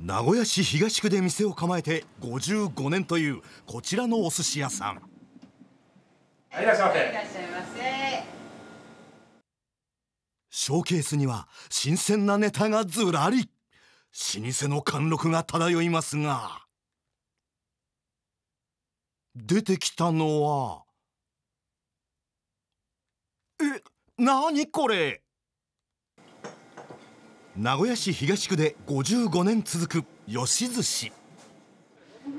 名古屋市東区で店を構えて55年というこちらのお寿司屋さんいらっしゃいませいいませショーケースには新鮮なネタがずらり老舗の貫禄が漂いますが出てきたのはえ何これ名古屋市東区で55年続く吉寿司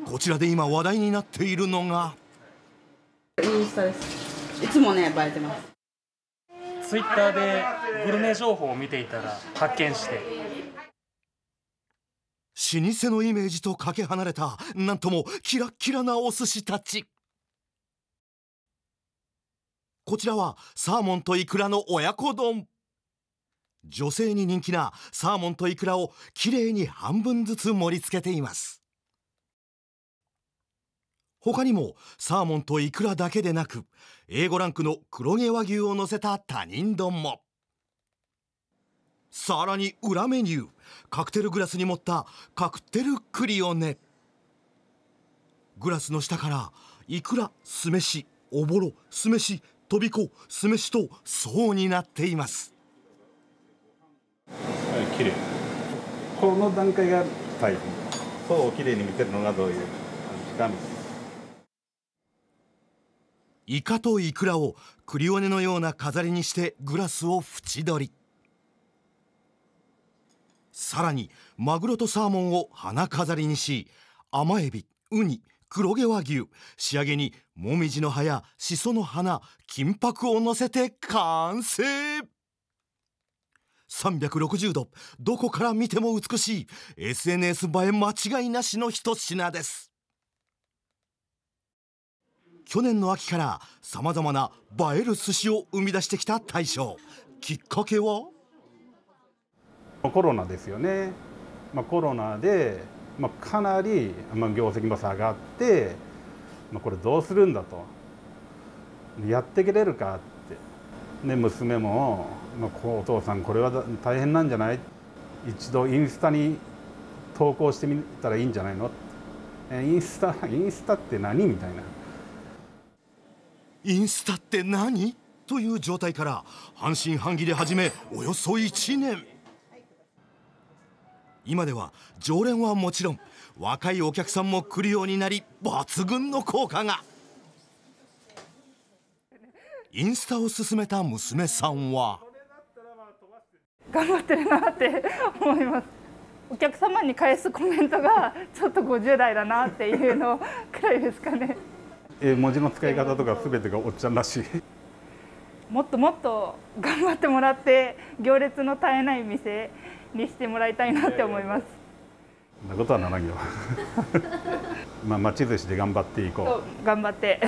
こちらで今話題になっているのがいつもね映えてますツイッターでグルメ情報を見ていたら発見して老舗のイメージとかけ離れたなんともキラキラなお寿司たちこちらはサーモンとイクラの親子丼女性に人気なサーモンとイクラをきれいに半分ずつ盛り付けています他にもサーモンとイクラだけでなく A5 ランクの黒毛和牛を乗せた他人丼もさらに裏メニューカクテルグラスに盛ったカクテルクリオネグラスの下からイクラ酢飯おぼろ酢飯とびこ酢飯と層になっていますきれいこの段階が大変そうに見せるのがどういう時イカとイクラをクリオネのような飾りにしてグラスを縁取りさらにマグロとサーモンを花飾りにし甘エビウニ黒毛和牛仕上げにモミジの葉やしその花金箔をのせて完成360度どこから見ても美しい SNS 映え間違いなしの一品です去年の秋からさまざまな映える寿司を生み出してきた大将きっかけはコロナですよね、まあ、コロナで、まあ、かなり、まあ、業績も下がって、まあ、これどうするんだとやってくれるかね、娘も「お父さんこれは大変なんじゃない?」一度インスタに投稿してみたらいいんじゃないのインスタインスタって何みたいなインスタって何という状態から半信半疑で始めおよそ1年今では常連はもちろん若いお客さんも来るようになり抜群の効果がインスタを勧めた娘さんは頑張ってるなって思いますお客様に返すコメントがちょっと50代だなっていうのくらいですかね え文字の使い方とかすべてがおっちゃんらしいもっともっと頑張ってもらって行列の絶えない店にしてもらいたいなって思いますそんなことはな行んよ まあ町寿司で頑張っていこう頑張って